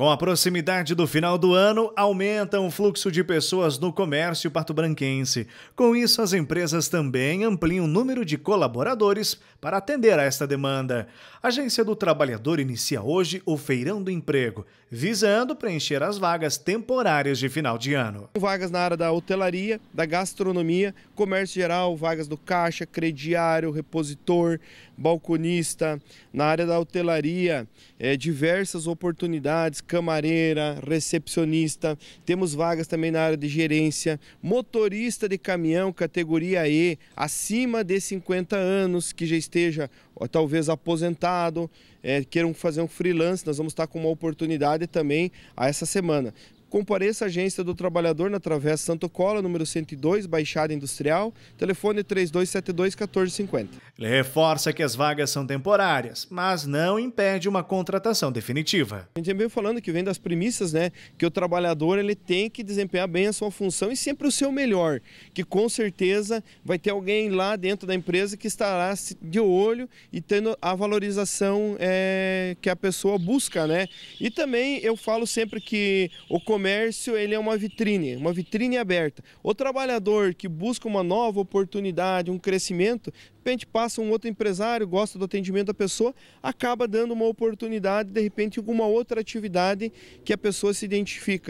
Com a proximidade do final do ano, aumenta o fluxo de pessoas no comércio pato-branquense. Com isso, as empresas também ampliam o número de colaboradores para atender a esta demanda. A Agência do Trabalhador inicia hoje o Feirão do Emprego, visando preencher as vagas temporárias de final de ano. Vagas na área da hotelaria, da gastronomia, comércio geral, vagas do caixa, crediário, repositor, balconista, na área da hotelaria, é, diversas oportunidades camareira, recepcionista, temos vagas também na área de gerência, motorista de caminhão categoria E, acima de 50 anos, que já esteja ou, talvez aposentado, é, queiram fazer um freelance, nós vamos estar com uma oportunidade também a essa semana compareça à agência do trabalhador na Travessa Santo Cola, número 102, Baixada Industrial, telefone 3272-1450. Ele reforça que as vagas são temporárias, mas não impede uma contratação definitiva. A gente vem falando que vem das premissas, né, que o trabalhador ele tem que desempenhar bem a sua função e sempre o seu melhor, que com certeza vai ter alguém lá dentro da empresa que estará de olho e tendo a valorização é, que a pessoa busca, né? E também eu falo sempre que o comércio comércio ele é uma vitrine, uma vitrine aberta. O trabalhador que busca uma nova oportunidade, um crescimento, de repente passa um outro empresário, gosta do atendimento da pessoa, acaba dando uma oportunidade, de repente, alguma outra atividade que a pessoa se identifica.